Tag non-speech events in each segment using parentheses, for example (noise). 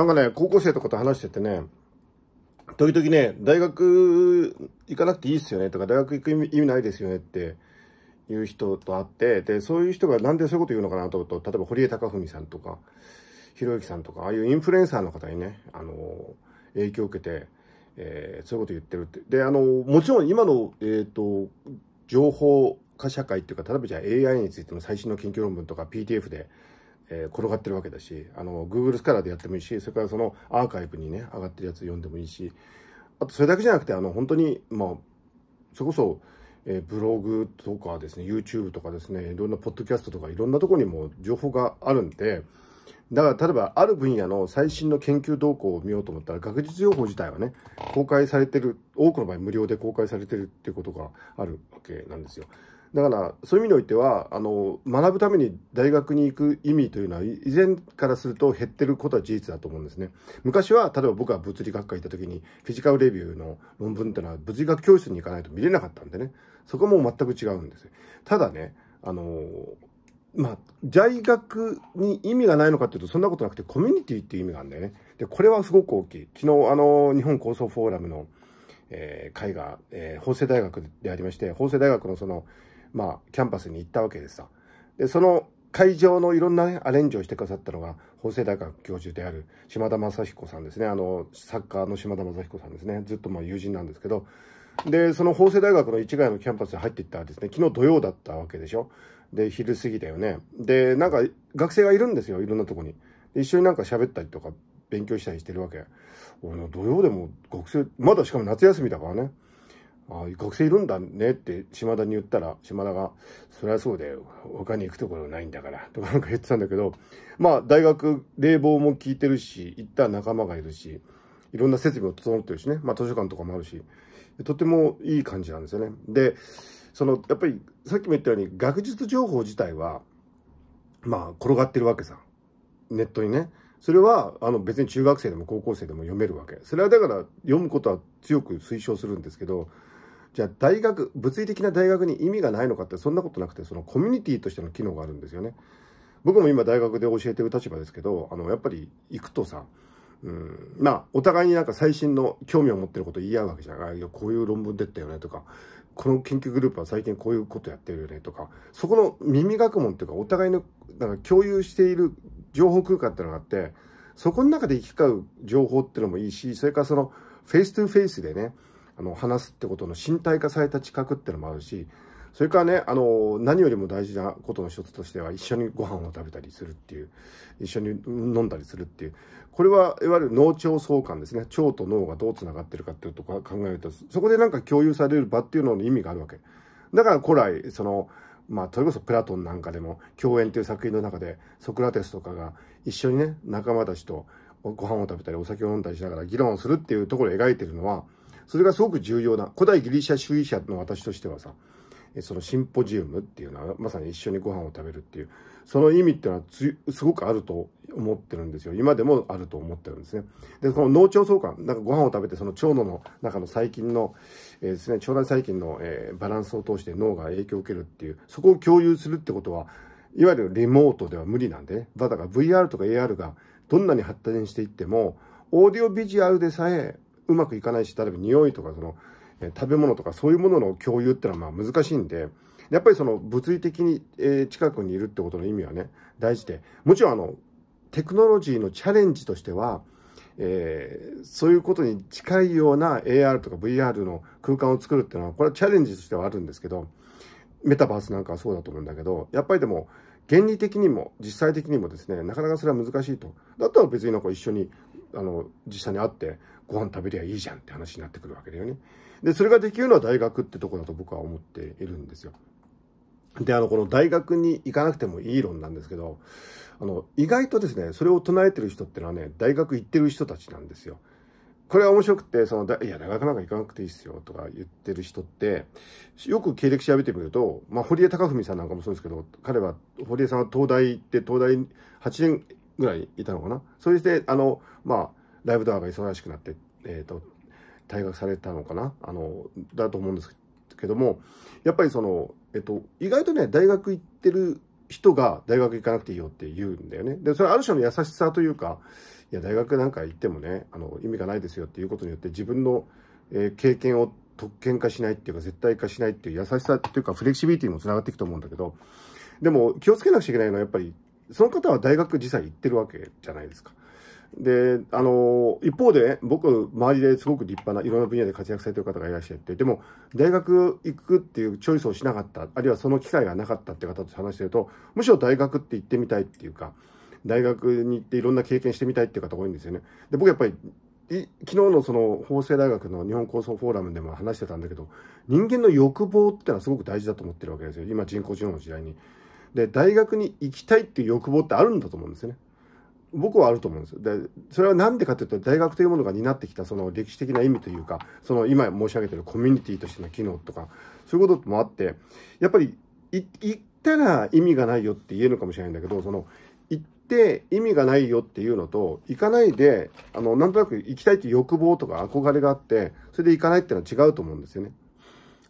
なんかね、高校生とかと話しててね、時々ね、大学行かなくていいっすよねとか、大学行く意味ないですよねっていう人と会って、で、そういう人がなんでそういうこと言うのかなと思うと、例えば堀江貴文さんとか、ひろゆきさんとか、ああいうインフルエンサーの方にね、あの、影響を受けて、えー、そういうこと言ってるって。で、あの、もちろん今の、えっ、ー、と、情報化社会っていうか、例えばじゃあ AI についての最新の研究論文とか PDF で、え転がってるわけだしあの Google スカラーでやってもいいしそれからそのアーカイブにね上がってるやつ読んでもいいしあとそれだけじゃなくてあの本当にまあそれこそ、えブログとかですね YouTube とかですねいろんなポッドキャストとかいろんなとこにも情報があるんでだから例えばある分野の最新の研究動向を見ようと思ったら学術情報自体はね公開されてる多くの場合無料で公開されてるっていうことがあるわけなんですよ。だからそういう意味においてはあの学ぶために大学に行く意味というのは以前からすると減ってることは事実だと思うんですね昔は例えば僕が物理学科行った時にフィジカルレビューの論文っていうのは物理学教室に行かないと見れなかったんでねそこも全く違うんですただねあのまあ、在学に意味がないのかっていうと、そんなことなくて、コミュニティっていう意味があるんだよね。で、これはすごく大きい。昨日、あの、日本構想フォーラムの、えー、会が、えー、法政大学でありまして、法政大学のその、まあ、キャンパスに行ったわけでさ。で、その会場のいろんな、ね、アレンジをしてくださったのが、法政大学教授である島田正彦さんですね。あの、サッカーの島田正彦さんですね。ずっとまあ友人なんですけど、で、その法政大学の市街のキャンパスに入っていったらですね、昨日土曜だったわけでしょ。で、昼過ぎだよね。で、なんか学生がいるんですよ、いろんなとこに。一緒になんか喋ったりとか、勉強したりしてるわけ。俺の土曜でも学生、まだしかも夏休みだからね。ああ学生いるんだねって島田に言ったら、島田が、そりゃそうだよ。他に行くところないんだから、とかなんか言ってたんだけど、まあ大学、冷房も効いてるし、行った仲間がいるし、いろんな設備も整ってるしね、まあ図書館とかもあるし、とてもいい感じなんですよね。で、その、やっぱりさっきも言ったように、学術情報自体は、まあ転がってるわけさ。ネットにね。それはあの別に中学生でも高校生でも読めるわけ。それはだから読むことは強く推奨するんですけど、じゃあ大学物理的な大学に意味がないのかってそんなことなくてそのコミュニティとしての機能があるんですよね僕も今大学で教えてる立場ですけどあのやっぱり行くとさうんまあお互いになんか最新の興味を持ってること言い合うわけじゃないいやこういう論文出たよねとかこの研究グループは最近こういうことやってるよねとかそこの耳学問っていうかお互いのなんか共有している情報空間っていうのがあってそこの中で行き交う情報っていうのもいいしそれからそのフェイストゥフェイスでねあの話すってことの身体化された知覚ってのもあるしそれからねあの何よりも大事なことの一つとしては一緒にご飯を食べたりするっていう一緒に飲んだりするっていうこれはいわゆる脳腸相関ですね腸と脳がどうつながってるかっていうとこ考えるとそこでなんか共有される場っていうのの意味があるわけだから古来そのまあ、それこそプラトンなんかでも「共演」という作品の中でソクラテスとかが一緒にね仲間たちとご飯を食べたりお酒を飲んだりしながら議論をするっていうところを描いてるのはそれがすごく重要な、古代ギリシャ主義者の私としてはさ、そのシンポジウムっていうのは、まさに一緒にご飯を食べるっていう、その意味っていうのはすごくあると思ってるんですよ。今でもあると思ってるんですね。で、この脳腸相関、なんかご飯を食べて、その腸のの中の細菌の、えー、ですね、腸内細菌の、えー、バランスを通して脳が影響を受けるっていう、そこを共有するってことは、いわゆるリモートでは無理なんで、ね、だから VR とか AR がどんなに発展していっても、オーディオビジュアルでさえうまくいかないし、例えば匂いとか、その、食べ物とかそういうものの共有ってのはまあ難しいんで、やっぱりその物理的に近くにいるってことの意味はね、大事で、もちろんあの、テクノロジーのチャレンジとしては、えー、そういうことに近いような AR とか VR の空間を作るっていうのは、これはチャレンジとしてはあるんですけど、メタバースなんかはそうだと思うんだけど、やっぱりでも、原理的にも実際的にもですね、なかなかそれは難しいと。だったら別になんか一緒にあの、実際に会ってご飯食べりゃいいじゃんって話になってくるわけだよね。で、それができるのは大学ってとこだと僕は思っているんですよ。で、あの、この大学に行かなくてもいい論なんですけど、あの、意外とですね、それを唱えてる人ってのはね、大学行ってる人たちなんですよ。これは面白くて、その、いや、大学なんか行かなくていいっすよとか言ってる人って、よく経歴調べてみると、まあ、堀江貴文さんなんかもそうですけど、彼は、堀江さんは東大行って、東大8年ぐらいいたのかな。そして、あの、まあ、ライブドアが忙しくなって、えっ、ー、と、退学されたのかな、あの、だと思うんですけども、やっぱりその、えっと、意外とね、大学行ってる人が大学行かなくていいよって言うんだよね。で、それある種の優しさというか、いや、大学なんか行ってもね、あの、意味がないですよっていうことによって自分の、えー、経験を特権化しないっていうか、絶対化しないっていう優しさっていうか、フレキシビリティもつながっていくと思うんだけど、でも気をつけなくちゃいけないのはやっぱりその方は大学実際行ってるわけじゃないですか。で、あの、一方で、僕、周りですごく立派な、いろんな分野で活躍されてる方がいらっしゃって、でも、大学行くっていうチョイスをしなかった、あるいはその機会がなかったって方と話してると、むしろ大学って行ってみたいっていうか、大学に行っていろんな経験してみたいっていう方多いんですよね。で、僕やっぱり、昨日のその法政大学の日本構想フォーラムでも話してたんだけど人間の欲望ってのはすごく大事だと思ってるわけですよ今人工知能の時代にで大学に行きたいっていう欲望ってあるんだと思うんですよね。僕はあると思うんですで、それは何でかというと、大学というものが担ってきたその歴史的な意味というか、その今申し上げてるコミュニティとしての機能とか、そういうこともあって、やっぱり行ったら意味がないよって言えるかもしれないんだけど、その行って意味がないよっていうのと、行かないで、あの、なんとなく行きたいっていう欲望とか憧れがあって、それで行かないっていうのは違うと思うんですよね。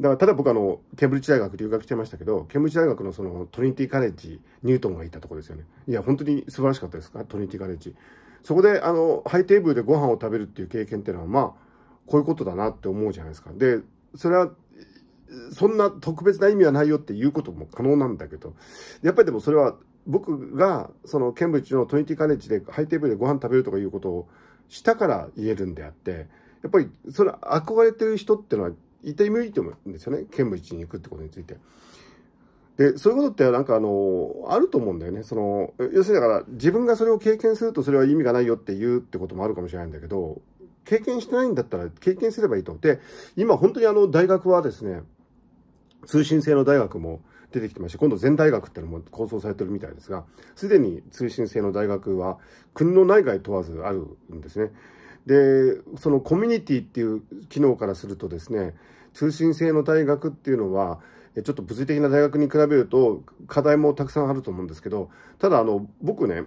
だからただ僕あのケンブリッジ大学留学してましたけどケンブリッジ大学のそのトリニティカレッジニュートンがいたとこですよねいや本当に素晴らしかったですかトリニティカレッジそこであのハイテーブルでご飯を食べるっていう経験っていうのはまあこういうことだなって思うじゃないですかでそれはそんな特別な意味はないよっていうことも可能なんだけどやっぱりでもそれは僕がそのケンブリッジのトリニティカレッジでハイテーブルでご飯食べるとかいうことをしたから言えるんであってやっぱりそれ憧れてる人っていうのは言ってもいいと思うんですよね。ケンに行くってことについて。で、そういうことってなんかあの、あると思うんだよね。その、要するにだから自分がそれを経験するとそれは意味がないよって言うってこともあるかもしれないんだけど、経験してないんだったら経験すればいいと。で、今本当にあの大学はですね、通信制の大学も出てきてまして、今度全大学ってのも構想されてるみたいですが、すでに通信制の大学は国の内外問わずあるんですね。で、そのコミュニティっていう機能からするとですね、通信制の大学っていうのは、ちょっと物理的な大学に比べると、課題もたくさんあると思うんですけど、ただ、あの、僕ね、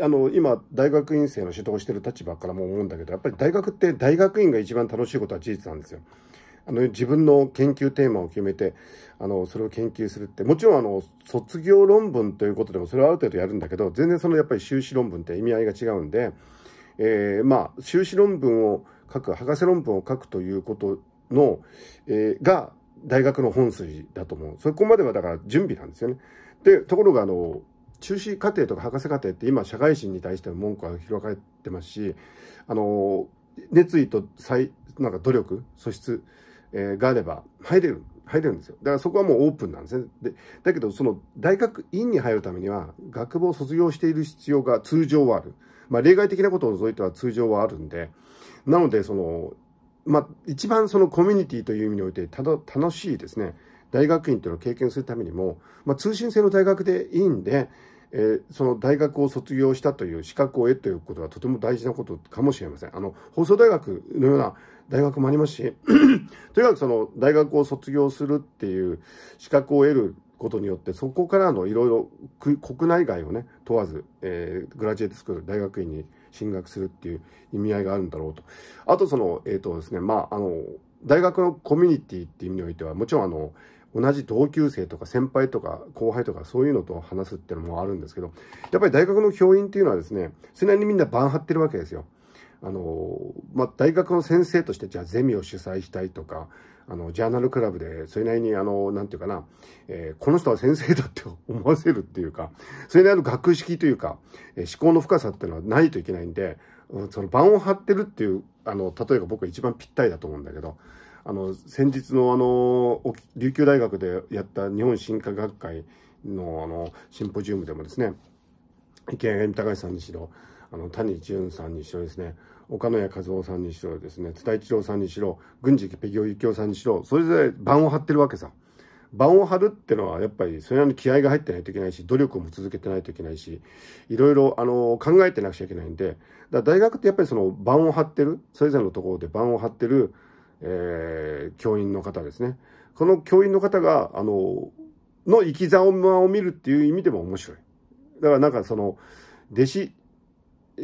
あの、今、大学院生の指導をしてる立場からも思うんだけど、やっぱり大学って大学院が一番楽しいことは事実なんですよ。あの、自分の研究テーマを決めて、あの、それを研究するって、もちろん、あの、卒業論文ということでも、それはある程度やるんだけど、全然その、やっぱり修士論文って意味合いが違うんで、えー、まあ、修士論文を書く、博士論文を書くということの、えー、が大学の本筋だと思う。そこまではだから準備なんですよね。で、ところがあの、修士課程とか博士課程って今社会人に対しての文句は広がってますし、あの、熱意と再、なんか努力、素質、えー、があれば入れる。入れるんですよ。だからそこはもうオープンなんですね。で、だけどその大学院に入るためには学部を卒業している必要が通常はある。まあ例外的なことを除いては通常はあるんで、なのでそのまあ、一番そのコミュニティという意味においてただ楽しいですね大学院というのを経験するためにも、まあ、通信制の大学でいいんで、えー、その大学を卒業したという資格を得ということはとても大事なことかもしれませんあの放送大学のような大学もありますし (coughs) とにかくその大学を卒業するっていう資格を得ることによってそこからのいろいろ国内外をね問わず、えー、グラジエットスクール大学院に進学するっていう意味合いがあるんだろうと。あとその、えっ、ー、とですね、まあ、あの、大学のコミュニティっていう意味においては、もちろんあの、同じ同級生とか先輩とか後輩とかそういうのと話すっていうのもあるんですけど、やっぱり大学の教員っていうのはですね、それなりにみんなバン張ってるわけですよ。あの、まあ、大学の先生としてじゃあゼミを主催したいとか、あの、ジャーナルクラブで、それなりに、あの、なんていうかな、えー、この人は先生だって思わせるっていうか、それなりの学識というか、えー、思考の深さっていうのはないといけないんで、うん、その、盤を張ってるっていう、あの、例えば僕は一番ぴったりだと思うんだけど、あの、先日のあの、琉球大学でやった日本進化学会のあの、シンポジウムでもですね、池上隆さんにしろ、あの谷潤さんにしろですね岡野谷和夫さんにしろですね津田一郎さんにしろ郡司北京幸雄さんにしろそれぞれ盤を張ってるわけさ盤を張るってのはやっぱりそれなりに気合が入ってないといけないし努力も続けてないといけないしいろいろあの考えてなくちゃいけないんでだ大学ってやっぱりその盤を張ってるそれぞれのところで盤を張ってる、えー、教員の方ですねこの教員の方があのの生き様を見るっていう意味でも面白いだからなんかその弟子え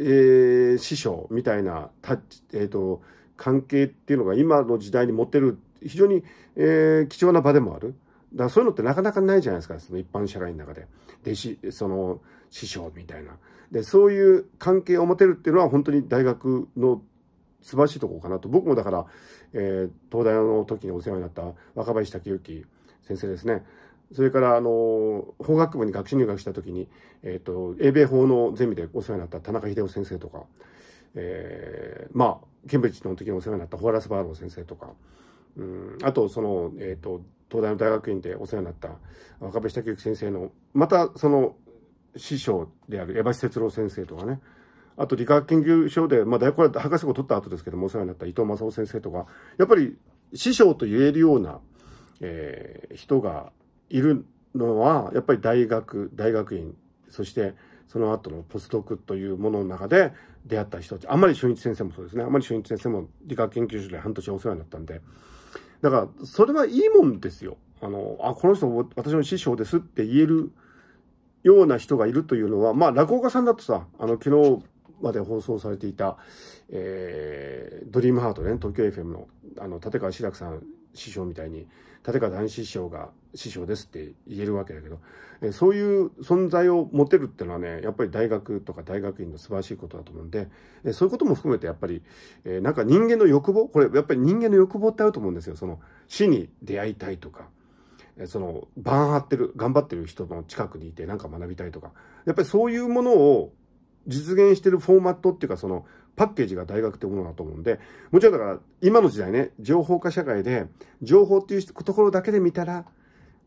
ー、師匠みたいなタッチ、えーと、関係っていうのが今の時代に持ってる非常に、えー、貴重な場でもある。だからそういうのってなかなかないじゃないですか、その一般社会の中で。弟子、その師匠みたいな。で、そういう関係を持てるっていうのは本当に大学の素晴らしいとこかなと。僕もだから、えー、東大の時にお世話になった若林武之先生ですね。それから、あの、法学部に学士入学したときに、えっ、と、英米法のゼミでお世話になった田中秀夫先生とか、えー、まあ、ケンブリッジの時にお世話になったホアラス・バーロー先生とか、うん、あと、その、えっ、と、東大の大学院でお世話になった若部下久之先生の、また、その、師匠である江橋哲郎先生とかね、あと理化学研究所で、まあ、大学博士号取った後ですけども、お世話になった伊藤正夫先生とか、やっぱり師匠と言えるような、えー、人がいるのは、やっぱり大学、大学院、そしてその後のポストクというものの中で出会った人たち、あんまり俊一先生もそうですね、あんまり俊一先生も理科研究所で半年お世話になったんで、だから、それはいいもんですよ。あの、あ、この人、私の師匠ですって言えるような人がいるというのは、まあ、落語家さんだとさ、あの、昨日まで放送されていた、えー、ドリームハートね、東京 FM の、あの、立川志らくさん師匠みたいに、立川談志師匠が師匠ですって言えるわけだけど、えそういう存在を持てるっていうのはね、やっぱり大学とか大学院の素晴らしいことだと思うんで、えそういうことも含めてやっぱり、えなんか人間の欲望、これやっぱり人間の欲望ってあると思うんですよ。その死に出会いたいとか、えそのバーン張ってる、頑張ってる人の近くにいてなんか学びたいとか、やっぱりそういうものを実現してるフォーマットっていうかそのパッケージが大学ってものだと思うんで、もちろんだから、今の時代ね、情報化社会で、情報っていうところだけで見たら、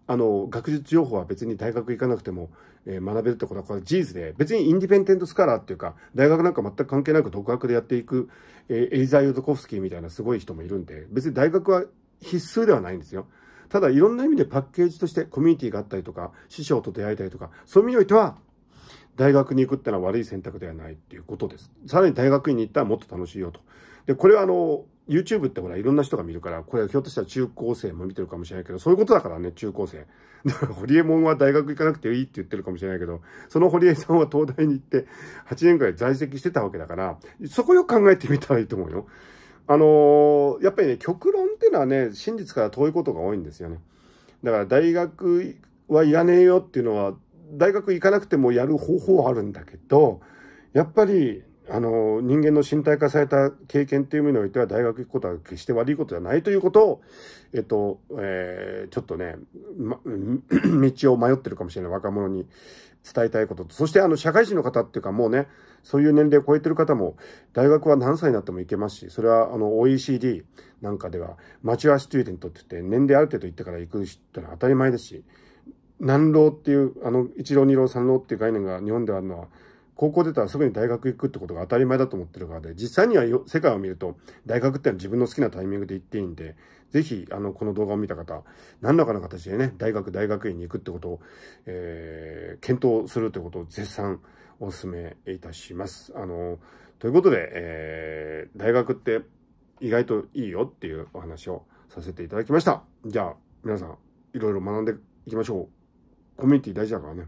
あの、学術情報は別に大学行かなくても、えー、学べるってことは、これ事実で、別にインディペンデントスカラーっていうか、大学なんか全く関係なく独学でやっていく、えー、エリザイ・ヨドコフスキーみたいなすごい人もいるんで、別に大学は必須ではないんですよ。ただ、いろんな意味でパッケージとしてコミュニティがあったりとか、師匠と出会いたりとか、そういう意味においては、大学に行くってのは悪い選択ではないっていうことです。さらに大学院に行ったらもっと楽しいよと。で、これはあの、YouTube ってほら、いろんな人が見るから、これひょっとしたら中高生も見てるかもしれないけど、そういうことだからね、中高生。だから、堀江門は大学行かなくていいって言ってるかもしれないけど、その堀江さんは東大に行って、8年くらい在籍してたわけだから、そこよく考えてみたらいいと思うよ。あのー、やっぱりね、極論っていうのはね、真実から遠いことが多いんですよね。だから、大学はいらねえよっていうのは、大学行かなくてもやる方法はあるんだけど、やっぱり、あの、人間の身体化された経験っていう意味においては、大学行くことは決して悪いことじゃないということを、えっと、えー、ちょっとね、ま、(coughs) 道を迷ってるかもしれない若者に伝えたいことと、そしてあの、社会人の方っていうかもうね、そういう年齢を超えてる方も、大学は何歳になっても行けますし、それはあの、OECD なんかでは、マチュアスチューデントって言って、年齢ある程度行ってから行くってのは当たり前ですし、何浪っていう、あの、一浪二浪三浪っていう概念が日本であるのは、高校出たらすぐに大学行くってことが当たり前だと思ってるからで、実際には世界を見ると、大学ってのは自分の好きなタイミングで行っていいんで、ぜひ、あの、この動画を見た方、何らかの形でね、大学、大学院に行くってことを、えー、検討するってことを絶賛お勧めいたします。あの、ということで、えー、大学って意外といいよっていうお話をさせていただきました。じゃあ、皆さん、いろいろ学んでいきましょう。コミュニティ大事だからね。